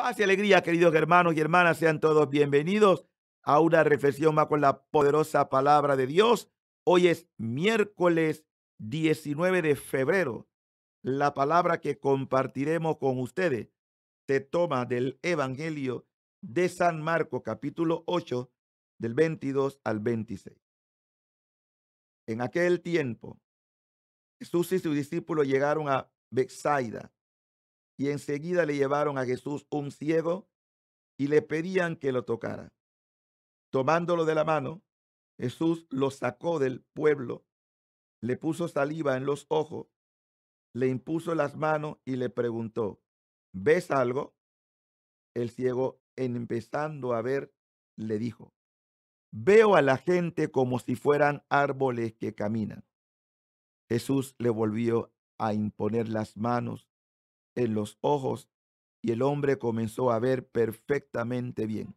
Paz y alegría, queridos hermanos y hermanas, sean todos bienvenidos a una reflexión más con la poderosa palabra de Dios. Hoy es miércoles 19 de febrero. La palabra que compartiremos con ustedes se toma del Evangelio de San Marcos, capítulo 8, del 22 al 26. En aquel tiempo, Jesús y sus discípulos llegaron a Bethsaida y enseguida le llevaron a Jesús un ciego y le pedían que lo tocara. Tomándolo de la mano, Jesús lo sacó del pueblo, le puso saliva en los ojos, le impuso las manos y le preguntó, ¿ves algo? El ciego, empezando a ver, le dijo, veo a la gente como si fueran árboles que caminan. Jesús le volvió a imponer las manos en los ojos y el hombre comenzó a ver perfectamente bien.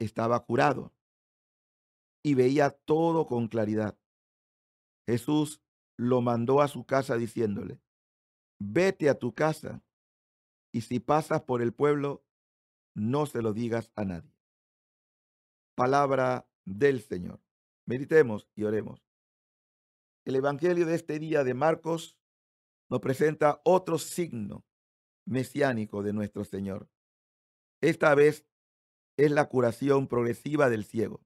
Estaba curado y veía todo con claridad. Jesús lo mandó a su casa diciéndole, vete a tu casa y si pasas por el pueblo, no se lo digas a nadie. Palabra del Señor. Meditemos y oremos. El Evangelio de este día de Marcos nos presenta otro signo mesiánico de nuestro Señor. Esta vez es la curación progresiva del ciego.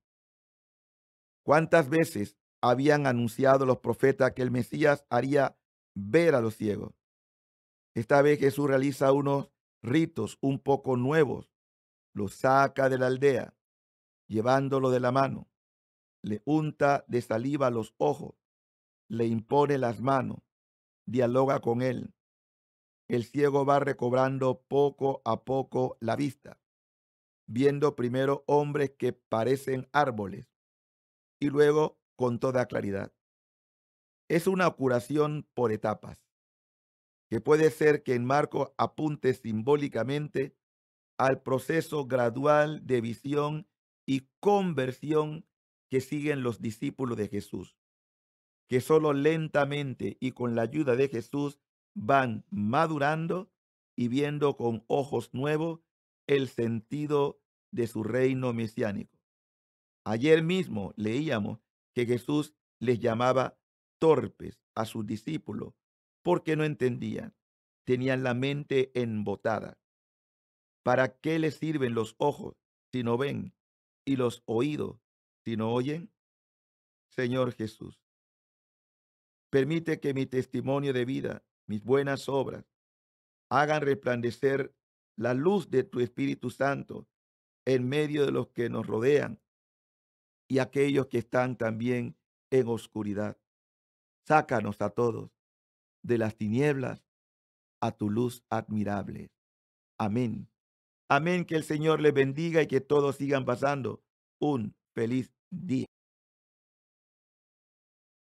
¿Cuántas veces habían anunciado los profetas que el Mesías haría ver a los ciegos? Esta vez Jesús realiza unos ritos un poco nuevos. Lo saca de la aldea, llevándolo de la mano. Le unta de saliva los ojos. Le impone las manos dialoga con él, el ciego va recobrando poco a poco la vista, viendo primero hombres que parecen árboles y luego con toda claridad. Es una curación por etapas, que puede ser que en Marco apunte simbólicamente al proceso gradual de visión y conversión que siguen los discípulos de Jesús que solo lentamente y con la ayuda de Jesús van madurando y viendo con ojos nuevos el sentido de su reino mesiánico. Ayer mismo leíamos que Jesús les llamaba torpes a sus discípulos porque no entendían, tenían la mente embotada. ¿Para qué les sirven los ojos si no ven y los oídos si no oyen? Señor Jesús, Permite que mi testimonio de vida, mis buenas obras, hagan resplandecer la luz de tu Espíritu Santo en medio de los que nos rodean y aquellos que están también en oscuridad. Sácanos a todos de las tinieblas a tu luz admirable. Amén. Amén. Que el Señor les bendiga y que todos sigan pasando un feliz día.